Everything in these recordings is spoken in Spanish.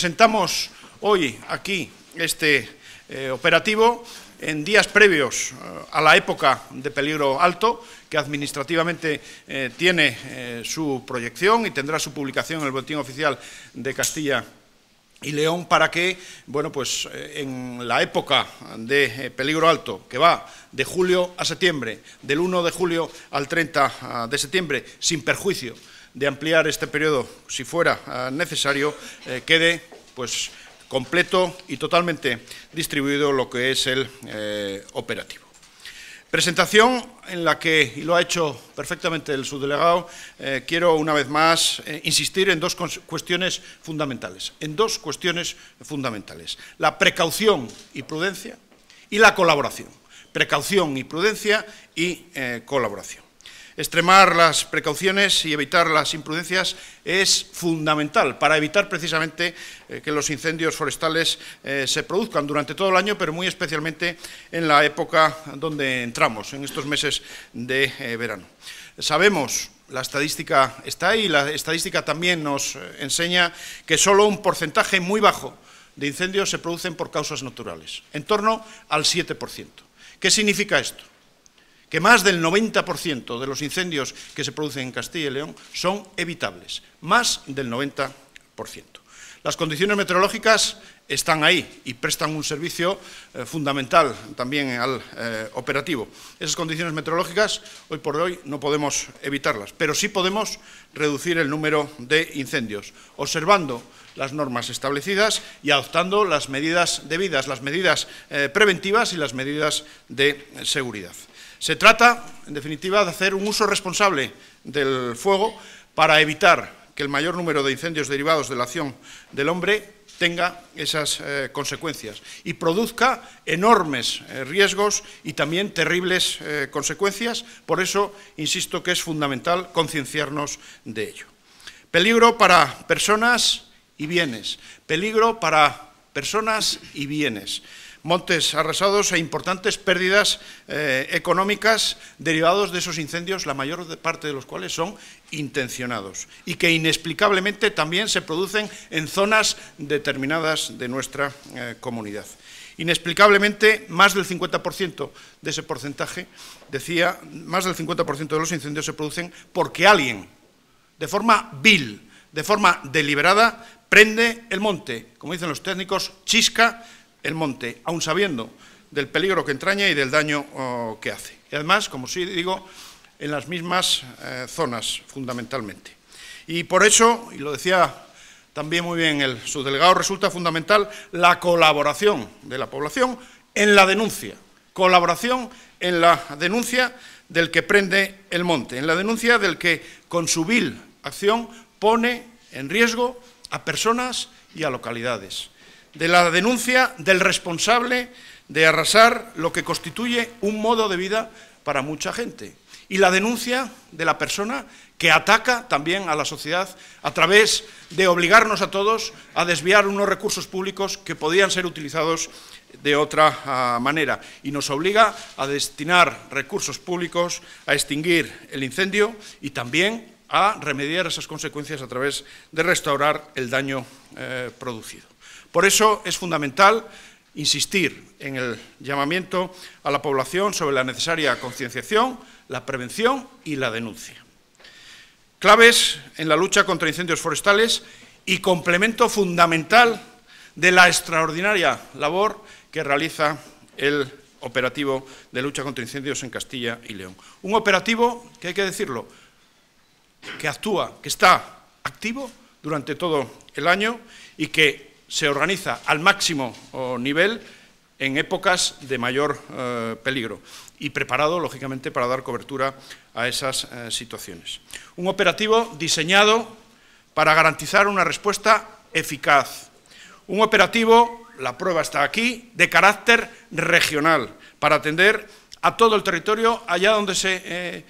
presentamos hoy aquí este eh, operativo en días previos eh, a la época de peligro alto, que administrativamente eh, tiene su proyección y tendrá su publicación en el Boletín Oficial de Castilla y León para que, bueno, pues en la época de peligro alto, que va de julio a septiembre, del 1 de julio al 30 ah, de septiembre, sin perjuicio de ampliar este periodo si fuera ah, necesario, quede pues completo y totalmente distribuido lo que es el eh, operativo. Presentación en la que, y lo ha hecho perfectamente el subdelegado, eh, quiero una vez más eh, insistir en dos cuestiones fundamentales, en dos cuestiones fundamentales, la precaución y prudencia y la colaboración. Precaución y prudencia y colaboración. Extremar las precauciones y evitar las imprudencias es fundamental para evitar precisamente eh, que los incendios forestales eh, se produzcan durante todo el año, pero muy especialmente en la época donde entramos, en estos meses de eh, verano. Sabemos la estadística está ahí, la estadística también nos enseña que solo un porcentaje muy bajo de incendios se producen por causas naturales, en torno al 7%. ¿Qué significa esto? que más del 90% de los incendios que se producen en Castilla y León son evitables, más del 90%. Las condiciones meteorológicas están ahí y prestan un servicio eh, fundamental también al eh, operativo. Esas condiciones meteorológicas hoy por hoy no podemos evitarlas, pero sí podemos reducir el número de incendios, observando las normas establecidas y adoptando las medidas debidas, las medidas eh, preventivas y las medidas de seguridad. Se trata, en definitiva, de hacer un uso responsable del fuego para evitar que el mayor número de incendios derivados de la acción del hombre tenga esas eh, consecuencias y produzca enormes eh, riesgos y también terribles eh, consecuencias. Por eso, insisto que es fundamental concienciarnos de ello. Peligro para personas y bienes. Peligro para personas y bienes montes arrasados e importantes pérdidas eh, económicas derivados de esos incendios, la mayor parte de los cuales son intencionados y que inexplicablemente también se producen en zonas determinadas de nuestra eh, comunidad. Inexplicablemente, más del 50% de ese porcentaje, decía, más del 50% de los incendios se producen porque alguien, de forma vil, de forma deliberada, prende el monte, como dicen los técnicos, chisca el monte, aun sabiendo del peligro que entraña y del daño oh, que hace. Y además, como sí digo, en las mismas eh, zonas fundamentalmente. Y por eso, y lo decía también muy bien el subdelegado, resulta fundamental la colaboración de la población en la denuncia, colaboración en la denuncia del que prende el monte, en la denuncia del que con su vil acción pone en riesgo a personas y a localidades de la denuncia del responsable de arrasar lo que constituye un modo de vida para mucha gente y la denuncia de la persona que ataca también a la sociedad a través de obligarnos a todos a desviar unos recursos públicos que podían ser utilizados de otra ah, manera y nos obliga a destinar recursos públicos a extinguir el incendio y también a remediar esas consecuencias a través de restaurar el daño eh, producido. Por eso es fundamental insistir en el llamamiento a la población sobre la necesaria concienciación, la prevención y la denuncia. Claves en la lucha contra incendios forestales y complemento fundamental de la extraordinaria labor que realiza el operativo de lucha contra incendios en Castilla y León. Un operativo, que hay que decirlo, que actúa, que está activo durante todo el año y que se organiza al máximo nivel en épocas de mayor eh, peligro y preparado, lógicamente, para dar cobertura a esas eh, situaciones. Un operativo diseñado para garantizar una respuesta eficaz. Un operativo, la prueba está aquí, de carácter regional, para atender a todo el territorio allá donde se eh,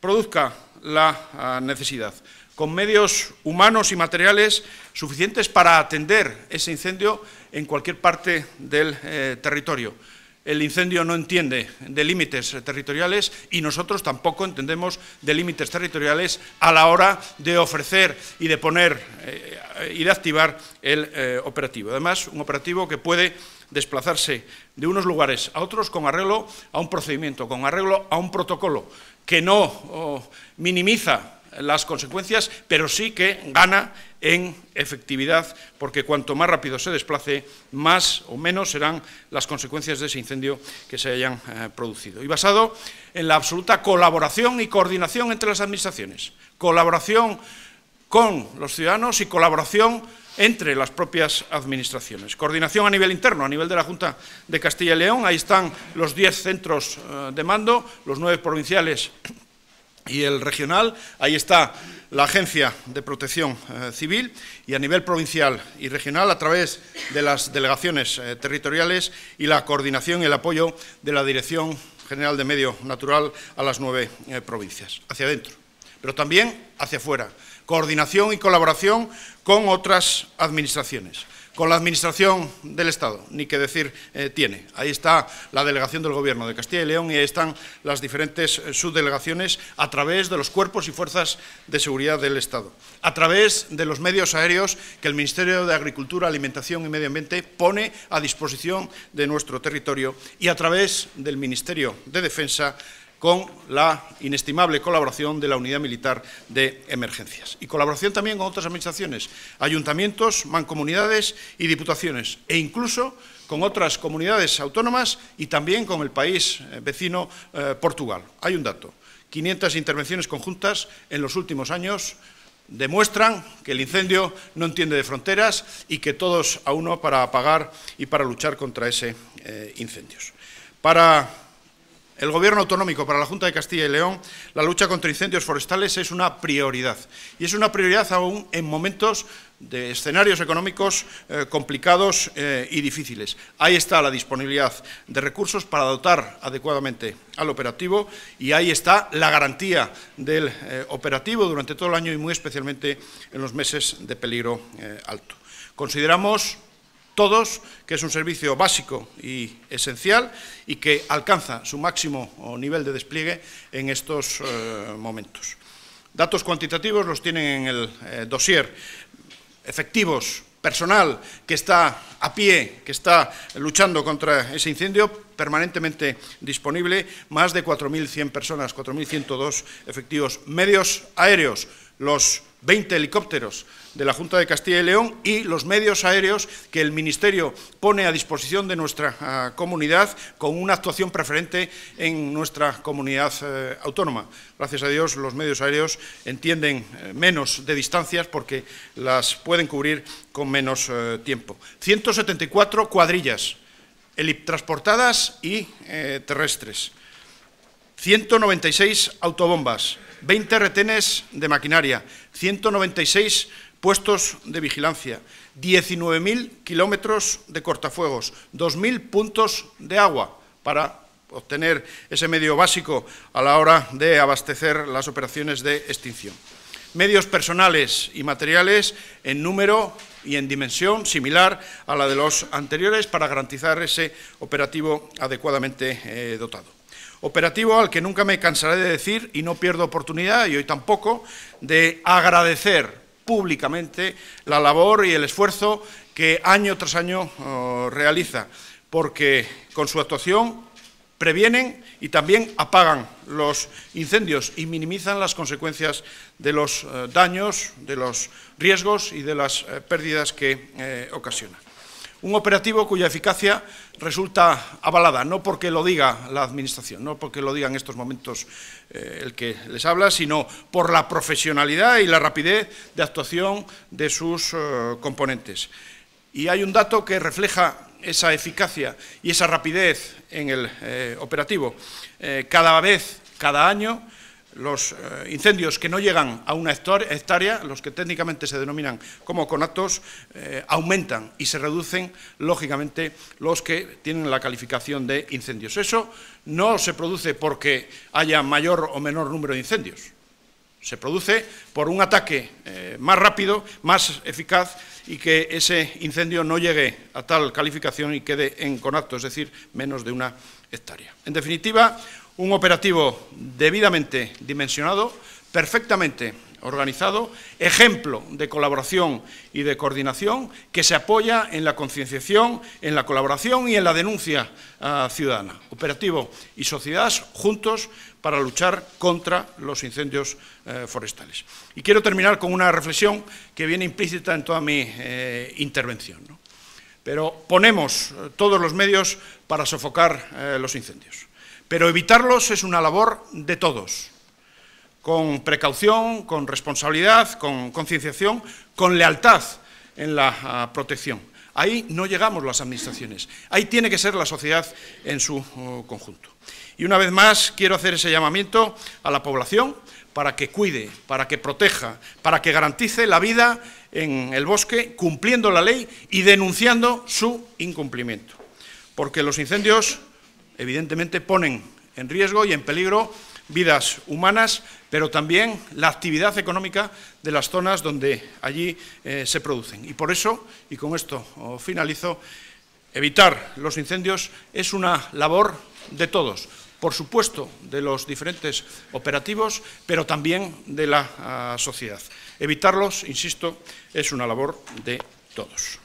produzca la ah, necesidad con medios humanos y materiales suficientes para atender ese incendio en cualquier parte del eh, territorio. El incendio no entiende de límites territoriales y nosotros tampoco entendemos de límites territoriales a la hora de ofrecer y de poner eh, y de activar el eh, operativo. Además, un operativo que puede desplazarse de unos lugares a otros con arreglo a un procedimiento, con arreglo a un protocolo que no oh, minimiza las consecuencias, pero sí que gana en efectividad, porque cuanto más rápido se desplace, más o menos serán las consecuencias de ese incendio que se hayan eh, producido. Y basado en la absoluta colaboración y coordinación entre las administraciones, colaboración con los ciudadanos y colaboración entre las propias administraciones. Coordinación a nivel interno, a nivel de la Junta de Castilla y León, ahí están los 10 centros eh, de mando, los 9 provinciales y el regional, ahí está la Agencia de Protección eh, Civil y a nivel provincial y regional a través de las delegaciones eh, territoriales y la coordinación y el apoyo de la Dirección General de Medio Natural a las nueve eh, provincias, hacia adentro, pero también hacia afuera. Coordinación y colaboración con otras administraciones con la Administración del Estado, ni que decir eh, tiene. Ahí está la delegación del Gobierno de Castilla y León y ahí están las diferentes eh, subdelegaciones a través de los cuerpos y fuerzas de seguridad del Estado, a través de los medios aéreos que el Ministerio de Agricultura, Alimentación y Medio Ambiente pone a disposición de nuestro territorio y a través del Ministerio de Defensa con la inestimable colaboración de la Unidad Militar de Emergencias. Y colaboración también con otras administraciones, ayuntamientos, mancomunidades y diputaciones, e incluso con otras comunidades autónomas y también con el país eh, vecino eh, Portugal. Hay un dato, 500 intervenciones conjuntas en los últimos años demuestran que el incendio no entiende de fronteras y que todos a uno para apagar y para luchar contra ese eh, incendio. Para el Gobierno autonómico para la Junta de Castilla y León, la lucha contra incendios forestales es una prioridad. Y es una prioridad aún en momentos de escenarios económicos eh, complicados eh, y difíciles. Ahí está la disponibilidad de recursos para dotar adecuadamente al operativo y ahí está la garantía del eh, operativo durante todo el año y muy especialmente en los meses de peligro alto. Consideramos todos, que es un servicio básico y esencial y que alcanza su máximo nivel de despliegue en estos eh, momentos. Datos cuantitativos los tienen en el dosier. Eh, dossier. Efectivos, personal que está a pie, que está luchando contra ese incendio, permanentemente disponible, más de 4.100 personas, 4.102 efectivos medios aéreos, los 20 helicópteros de la Junta de Castilla y León y los medios aéreos que el Ministerio pone a disposición de nuestra ah, comunidad con una actuación preferente en nuestra comunidad eh, autónoma. Gracias a Dios los medios aéreos entienden eh, menos de distancias porque las pueden cubrir con menos eh, tiempo. 174 cuadrillas transportadas y terrestres. 196 autobombas. 20 retenes de maquinaria, 196 puestos de vigilancia, 19.000 kilómetros de cortafuegos, 2.000 puntos de agua para obtener ese medio básico a la hora de abastecer las operaciones de extinción. Medios personales y materiales en número y en dimensión similar a la de los anteriores para garantizar ese operativo adecuadamente eh, dotado. Operativo al que nunca me cansaré de decir, y no pierdo oportunidad, y hoy tampoco, de agradecer públicamente la labor y el esfuerzo que año tras año oh, realiza, porque con su actuación previenen y también apagan los incendios y minimizan las consecuencias de los eh, daños, de los riesgos y de las eh, pérdidas que eh, ocasiona. Un operativo cuya eficacia resulta avalada, no porque lo diga la Administración, no porque lo diga en estos momentos eh, el que les habla, sino por la profesionalidad y la rapidez de actuación de sus eh, componentes. Y hay un dato que refleja esa eficacia y esa rapidez en el eh, operativo. cada vez, cada año, los eh, incendios que no llegan a una hectárea, los que técnicamente se denominan como conatos, eh, aumentan y se reducen, lógicamente, los que tienen la calificación de incendios. Eso no se produce porque haya mayor o menor número de incendios. Se produce por un ataque eh, más rápido, más eficaz y que ese incendio no llegue a tal calificación y quede en conato, es decir, menos de una hectárea. En definitiva, un operativo debidamente dimensionado, perfectamente organizado, ejemplo de colaboración y de coordinación que se apoya en la concienciación, en la colaboración y en la denuncia ah, ciudadana. Operativo y sociedad juntos para luchar contra los incendios eh, forestales. Y quiero terminar con una reflexión que viene implícita en toda mi eh, intervención. Pero ponemos eh, todos los medios para sofocar los incendios. Pero evitarlos es una labor de todos, con precaución, con responsabilidad, con concienciación, con lealtad en la ah, protección. Ahí no llegamos las administraciones, ahí tiene que ser la sociedad en su oh, conjunto. Y una vez más quiero hacer ese llamamiento a la población para que cuide, para que proteja, para que garantice la vida en el bosque, cumpliendo la ley y denunciando su incumplimiento. Porque los incendios evidentemente ponen en riesgo y en peligro vidas humanas, pero también la actividad económica de las zonas donde allí eh, se producen. Y por eso, y con esto finalizo, evitar los incendios es una labor de todos, por supuesto, de los diferentes operativos, pero también de la ah, sociedad. Evitarlos, insisto, es una labor de todos.